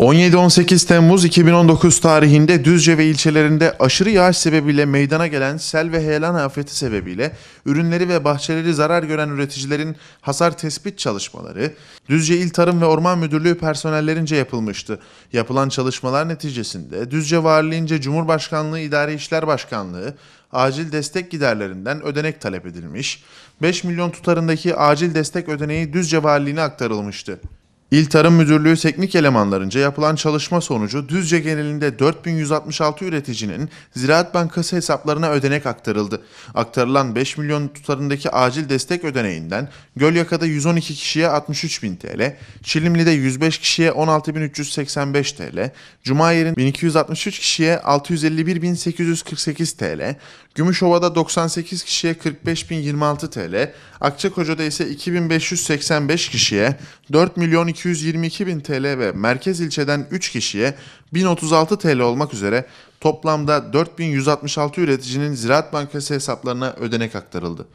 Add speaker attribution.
Speaker 1: 17-18 Temmuz 2019 tarihinde Düzce ve ilçelerinde aşırı yağış sebebiyle meydana gelen sel ve heyelan afeti sebebiyle ürünleri ve bahçeleri zarar gören üreticilerin hasar tespit çalışmaları Düzce İl Tarım ve Orman Müdürlüğü personellerince yapılmıştı. Yapılan çalışmalar neticesinde Düzce Valiliğince Cumhurbaşkanlığı İdare İşler Başkanlığı acil destek giderlerinden ödenek talep edilmiş, 5 milyon tutarındaki acil destek ödeneği Düzce Valiliğine aktarılmıştı. İl Tarım Müdürlüğü teknik elemanlarınca yapılan çalışma sonucu Düzce genelinde 4166 üreticinin Ziraat Bankası hesaplarına ödenek aktarıldı. Aktarılan 5 milyon tutarındaki acil destek ödeneğinden Gölyaka'da 112 kişiye 63 bin TL, Çilimli'de 105 kişiye 16385 TL, Cumayer'in 1263 kişiye 651848 TL, Gümüşova'da 98 kişiye 45026 TL, Akçakoca'da ise 2585 kişiye 4 milyon 222 bin TL ve merkez ilçeden 3 kişiye 1036 TL olmak üzere toplamda 4166 üreticinin Ziraat Bankası hesaplarına ödenek aktarıldı.